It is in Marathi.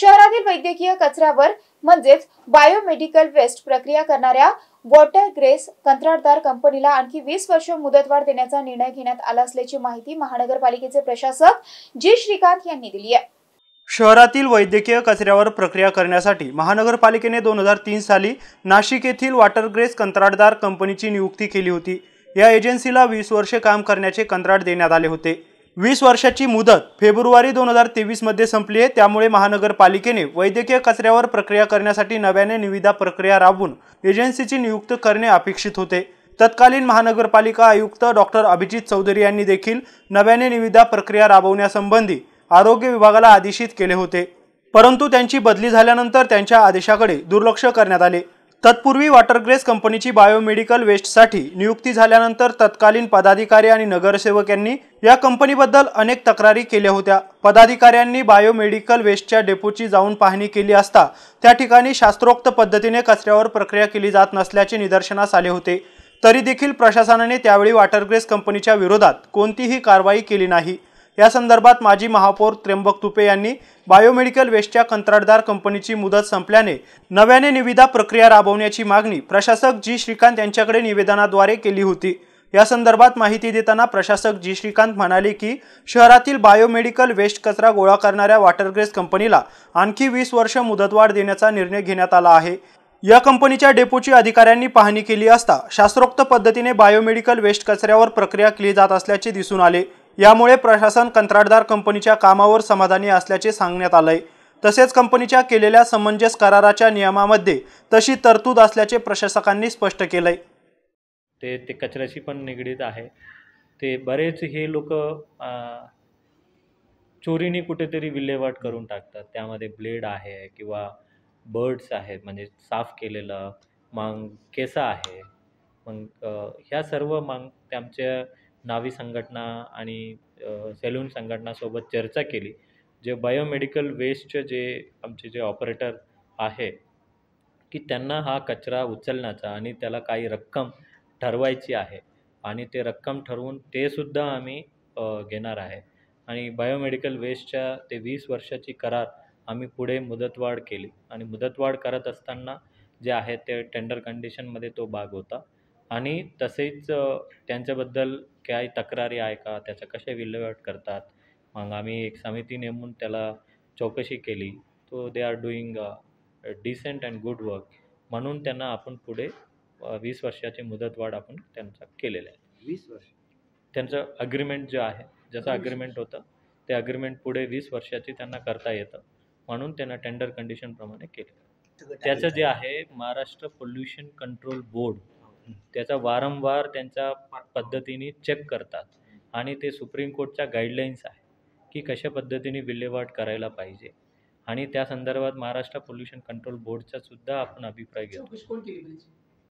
शहरातील वैद्यकीय कचऱ्यावर म्हणजेच बायोमेडिकल वेस्ट प्रक्रिया करणाऱ्या वॉटर ग्रेस कंत्राटदार कंपनीला आणखी वीस वर्ष मुदतवाढ देण्याचा निर्णय घेण्यात आला असल्याची माहिती महानगरपालिकेचे प्रशासक जी श्रीकांत यांनी दिली आहे शहरातील वैद्यकीय कचऱ्यावर प्रक्रिया करण्यासाठी महानगरपालिकेने दोन हजार तीन साली नाशिक येथील वॉटर ग्रेस कंत्राटदार कंपनीची नियुक्ती केली होती या एजन्सीला वीस वर्षे काम करण्याचे कंत्राट देण्यात आले होते वीस वर्षाची मुदत फेब्रुवारी दोन हजार तेवीसमध्ये संपली आहे त्यामुळे महानगरपालिकेने वैद्यकीय कचऱ्यावर प्रक्रिया करण्यासाठी नव्याने निविदा प्रक्रिया राबवून एजन्सीची नियुक्त करणे अपेक्षित होते तत्कालीन महानगरपालिका आयुक्त डॉक्टर अभिजित चौधरी यांनी देखील नव्याने निविदा प्रक्रिया राबवण्यासंबंधी आरोग्य विभागाला आदेशित केले होते परंतु त्यांची बदली झाल्यानंतर त्यांच्या आदेशाकडे दुर्लक्ष करण्यात आले तत्पूर्वी वॉटरग्रेस कंपनीची बायोमेडिकल वेस्टसाठी नियुक्ती झाल्यानंतर तत्कालीन पदाधिकारी आणि नगरसेवकांनी यांनी या कंपनीबद्दल अनेक तक्रारी केल्या होत्या पदाधिकाऱ्यांनी बायोमेडिकल वेस्टच्या डेपोची जाऊन पाहणी केली असता त्या ठिकाणी शास्त्रोक्त पद्धतीने कचऱ्यावर प्रक्रिया केली जात नसल्याचे निदर्शनास आले होते तरी देखील प्रशासनाने त्यावेळी वॉटरग्रेस कंपनीच्या विरोधात कोणतीही कारवाई केली नाही या संदर्भात माजी महापौर त्र्यंबक तुपे यांनी बायोमेडिकल वेस्टच्या कंत्राटदार कंपनीची मुदत संपल्याने नव्याने निविदा प्रक्रिया राबवण्याची मागणी प्रशासक जी श्रीकांत यांच्याकडे निवेदनाद्वारे केली होती या संदर्भात माहिती देताना प्रशासक जी श्रीकांत म्हणाले की शहरातील बायोमेडिकल वेस्ट कचरा गोळा करणाऱ्या वॉटरग्रेस कंपनीला आणखी वीस वर्ष मुदतवाढ देण्याचा निर्णय घेण्यात आला आहे या कंपनीच्या डेपोची अधिकाऱ्यांनी पाहणी केली असता शास्त्रोक्त पद्धतीने बायोमेडिकल वेस्ट कचऱ्यावर प्रक्रिया केली जात असल्याचे दिसून आले यामुळे प्रशासन कंत्राटदार कंपनीच्या कामावर समाधानी असल्याचे सांगण्यात आलंय तसेच कंपनीच्या केलेल्या समंजस कराराच्या नियमामध्ये तशी तरतूद असल्याचे प्रशासकांनी स्पष्ट केलंय ते ते कचऱ्याशी पण निगडीत आहे ते बरेच हे लोक चोरीने कुठेतरी विल्हेवाट करून टाकतात त्यामध्ये ब्लेड आहे किंवा बर्ड्स आहेत म्हणजे साफ केलेलं मग केसा आहे मग ह्या सर्व मग त्यांच्या नावी संघटना आणि सेलून संघटनासोबत चर्चा केली जे बायोमेडिकल वेस्टचे जे आमचे जे ऑपरेटर आहे की त्यांना हा कचरा उचलण्याचा आणि त्याला काही रक्कम ठरवायची आहे आणि ते रक्कम ठरवून ते सुद्धा आम्ही घेणार आहे आणि बायोमेडिकल वेस्टच्या ते वीस वर्षाची करार आम्ही पुढे मुदतवाढ केली आणि मुदतवाढ करत असताना जे आहे ते टेंडर कंडिशनमध्ये तो भाग होता आणि तसेच त्यांच्याबद्दल काय तक्रारी आहे का त्याचा कशा विल्हेवाट करतात मग आम्ही एक समिती नेमून त्याला चौकशी केली तो they are doing decent and good work म्हणून त्यांना आपण पुढे वीस वर्षाची मुदतवाढ आपण त्यांचा केलेला आहे वीस वर्ष त्यांचं अग्रीमेंट जे आहे जसं अग्रीमेंट होतं ते अग्रीमेंट पुढे वीस वर्षाची त्यांना करता येतं म्हणून त्यांना टेंडर कंडिशनप्रमाणे केलं त्याचं जे आहे महाराष्ट्र पोल्युशन कंट्रोल बोर्ड त्याचा वारंवार त्यांच्या पद्धतीने चेक करतात आणि ते सुप्रीम कोर्टच्या गाईडलाईन्स आहे की कशा पद्धतीने विल्हेवाट करायला पाहिजे आणि त्या संदर्भात महाराष्ट्र पोल्युशन कंट्रोल बोर्डचा सुद्धा आपण अभिप्राय घेतो